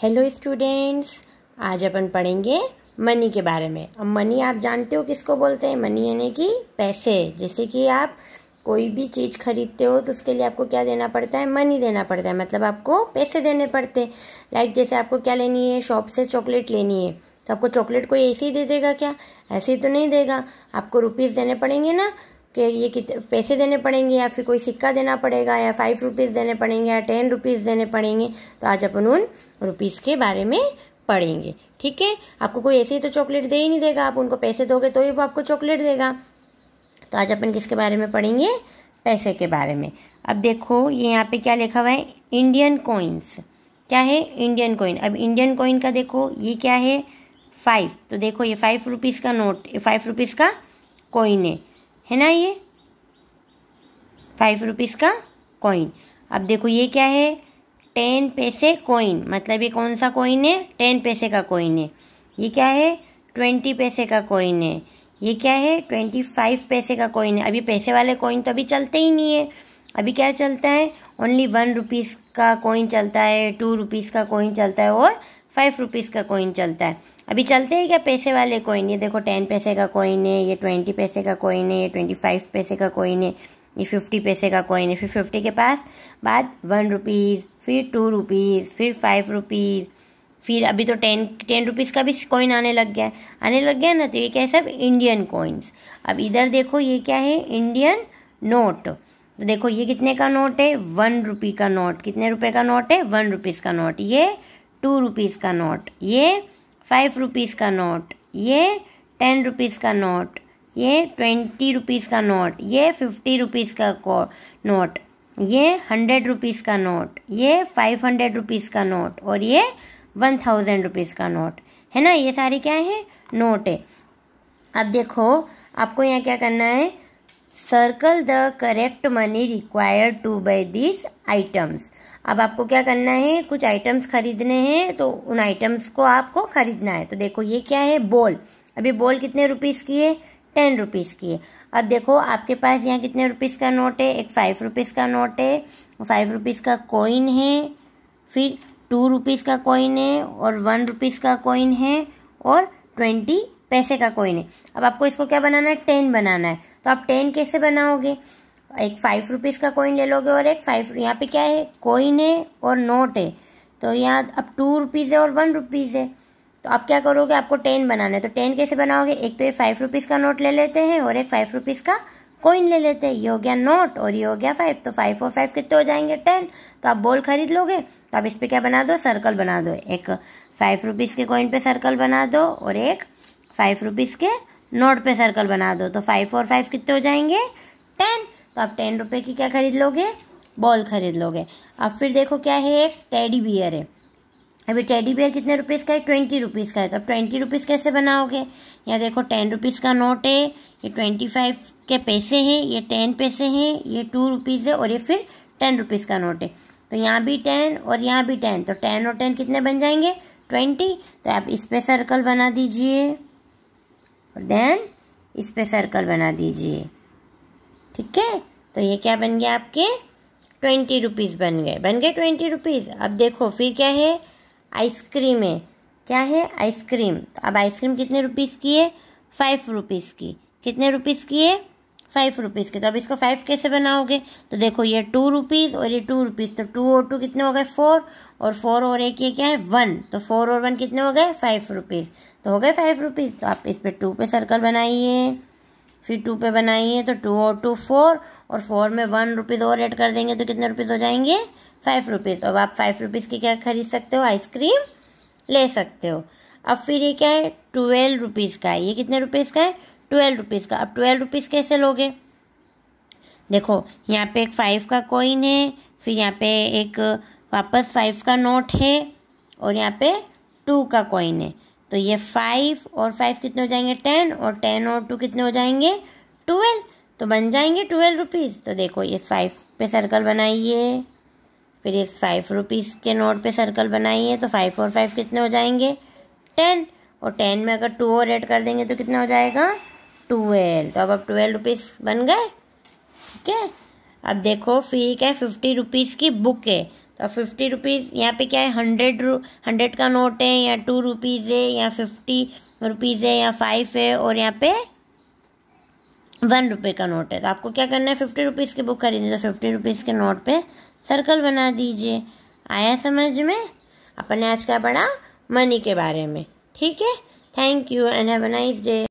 hello students आज अपन पढ़ेंगे money के बारे में अब मनी आप जानते हो किसको बोलते हैं मनी यानी कि पैसे जैसे कि आप कोई भी चीज़ खरीदते हो तो उसके लिए आपको क्या देना पड़ता है मनी देना पड़ता है मतलब आपको पैसे देने पड़ते हैं लाइक जैसे आपको क्या लेनी है शॉप से चॉकलेट लेनी है तो आपको चॉकलेट कोई ऐसे ही दे देगा क्या ऐसे ही तो नहीं देगा आपको रुपीज़ देने पड़ेंगे ना कि ये कितने पैसे देने पड़ेंगे या फिर कोई सिक्का देना पड़ेगा या फाइव रुपीज़ देने पड़ेंगे या टेन रुपीज़ देने पड़ेंगे तो आज अपन उन रुपीज़ के बारे में पढ़ेंगे ठीक है आपको कोई ऐसे ही तो चॉकलेट दे ही नहीं देगा आप उनको पैसे दोगे तो ही वो आपको चॉकलेट देगा तो आज अपन किसके बारे में पढ़ेंगे पैसे के बारे में अब देखो ये यहाँ पे क्या लिखा हुआ है इंडियन कॉइन्स क्या है इंडियन कोइन अब इंडियन कोइन का देखो ये क्या है फाइव तो देखो ये फाइव रुपीज़ का नोट फाइव रुपीज़ का कॉइन है है ना ये फाइव रुपीज़ का कॉइन अब देखो ये क्या है टेन पैसे कॉइन मतलब ये कौन सा कॉइन है टेन पैसे का कॉइन है ये क्या है ट्वेंटी पैसे का कॉइन है ये क्या है ट्वेंटी फाइव पैसे का कॉइन है अभी पैसे वाले कॉइन तो अभी चलते ही नहीं है अभी क्या चलता है ओनली वन रुपीज़ का कॉइन चलता है टू रुपीज़ का कॉइन चलता है और फाइव रुपीज़ का कॉइन चलता है अभी चलते हैं क्या पैसे वाले कोइन ये देखो टेन पैसे का कोइन है ये ट्वेंटी पैसे का कोइन है ये ट्वेंटी फाइव पैसे का कोइन है ये फिफ्टी पैसे का कोइन है फिर फिफ्टी के पास बाद वन रुपीज़ फिर टू रुपीज़ फिर फाइव रुपीज़ फिर अभी तो टेन टेन रुपीज़ का भी कोइन आने लग गया है आने लग गया ना तो ये क्या है सब इंडियन कोइंस अब इधर देखो ये क्या है इंडियन नोट तो देखो ये कितने का नोट है वन रुपी का नोट कितने रुपए का नोट है वन रुपीज़ का नोट ये टू रुपीज़ का नोट ये फाइव रुपीज़ का नोट ये टेन रुपीज़ का नोट ये ट्वेंटी रुपीज़ का नोट ये फिफ्टी रुपीज़ का नोट ये हंड्रेड रुपीज़ का नोट ये फाइव हंड्रेड रुपीज़ का नोट और ये वन थाउजेंड रुपीज़ का नोट है ना ये सारे क्या है नोट है अब देखो आपको यहाँ क्या करना है circle the correct money required to buy this items अब आपको क्या करना है कुछ आइटम्स खरीदने हैं तो उन आइटम्स को आपको खरीदना है तो देखो ये क्या है बॉल अभी बॉल कितने रुपीज़ की है टेन रुपीज़ की है अब देखो आपके पास यहाँ कितने रुपीज़ का नोट है एक फाइव रुपीज़ का नोट है फाइव रुपीज़ का कॉइन है फिर टू रुपीज़ का कॉइन है और वन रुपीज़ का कॉइन है और ट्वेंटी पैसे का कॉइन है अब आपको इसको क्या बनाना है टेन बनाना है तो आप टेन कैसे बनाओगे एक फाइव रुपीज़ का कोइन ले लोगे और एक फाइव यहाँ पे क्या है कोइन है और नोट है तो यहाँ अब टू रुपीज़ है और वन रुपीज़ है तो आप क्या करोगे आपको टेन बनाना है तो टेन कैसे बनाओगे एक तो ये फाइव रुपीज़ का नोट ले लेते हैं और एक फाइव रुपीज़ का कोइन ले लेते हैं ये हो गया नोट और ये हो गया फाइव तो फाइव और फाइव कितने हो जाएंगे टेन तो आप बॉल खरीद लोगे तो आप इस पर क्या बना दो सर्कल बना दो एक फाइव रुपीज़ के कोइन पे सर्कल बना दो और एक फाइव रुपीज़ के नोट पे सर्कल बना दो तो फाइव और फाइव कितने हो जाएंगे टेन तो आप टेन रुपये की क्या खरीद लोगे बॉल खरीद लोगे अब फिर देखो क्या है एक टेडी बियर है अभी टेडी बियर कितने रुपीज़ का है ट्वेंटी रुपीज़ का है तो अब ट्वेंटी रुपीज़ कैसे बनाओगे यहाँ देखो टेन रुपीज़ का नोट है ये ट्वेंटी फाइव के पैसे हैं ये टेन पैसे हैं ये टू रुपीज़ है और ये फिर टेन रुपीज़ का नोट है तो यहाँ भी टेन और यहाँ भी टेन तो टेन और टेन कितने बन जाएंगे ट्वेंटी तो आप इस पर सर्कल बना दीजिए और देन इस पे सर्कल बना दीजिए ठीक है तो ये क्या बन गया आपके ट्वेंटी रुपीज़ बन गए बन गए ट्वेंटी रुपीज़ अब देखो फिर क्या है आइसक्रीम है क्या है आइसक्रीम तो अब आइसक्रीम कितने रुपीज़ की है फाइव रुपीज़ की कितने रुपीज़ की है फाइव रुपीज़ के तो अब इसको फाइव कैसे बनाओगे तो देखो ये टू रुपीज़ और ये टू रुपीज़ तो टू और टू कितने हो गए फोर और फोर और एक ये क्या है वन तो फोर और वन कितने हो गए फाइव रुपीज़ तो हो गए फाइव रुपीज़ तो आप इस पर टू पे सर्कल बनाइए फिर टू पे बनाइए तो टू और टू फोर और फोर में वन रुपीज़ और ऐड कर देंगे तो कितने रुपीज़ हो जाएंगे फाइव रुपीज़ तो अब आप फाइव रुपीज़ की क्या खरीद सकते हो आइसक्रीम ले सकते हो अब फिर ये क्या है ट्वेल्व रुपीज़ का है ये कितने रुपीज़ का है ट्वेल्व रुपीज़ का अब ट्वेल्व रुपीज़ कैसे लोगे देखो यहाँ पे एक फाइव का कॉइन है फिर यहाँ पे एक वापस फाइव का नोट है और यहाँ पे टू का कॉइन है तो ये फाइव और फाइव कितने हो जाएंगे टेन और टेन और टू कितने हो जाएंगे ट्वेल्व तो बन जाएंगे ट्वेल्व रुपीज़ तो देखो ये फाइव पे सर्कल बनाइए फिर इस फाइव रुपीज़ के नोट पे सर्कल बनाइए तो फाइव और फाइव कितने हो जाएंगे टेन और टेन में अगर टू और एड कर देंगे तो कितना हो जाएगा ट्वेल्व तो अब अब ट्वेल्व रुपीज़ बन गए ठीक है अब देखो फिर क्या है फिफ्टी रुपीज़ की बुक है तो फिफ्टी रुपीज़ यहाँ पे क्या है हंड्रेड हंड्रेड का नोट है या टू रुपीज़ है या फिफ्टी रुपीज़ है या फाइव है और यहाँ पे वन रुपये का नोट है तो आपको क्या करना है फिफ्टी रुपीज़ की बुक खरीदनी तो फिफ्टी रुपीज़ के नोट पे सर्कल बना दीजिए आया समझ में अपन ने आज का पढ़ा मनी के बारे में ठीक है thank you and have a nice day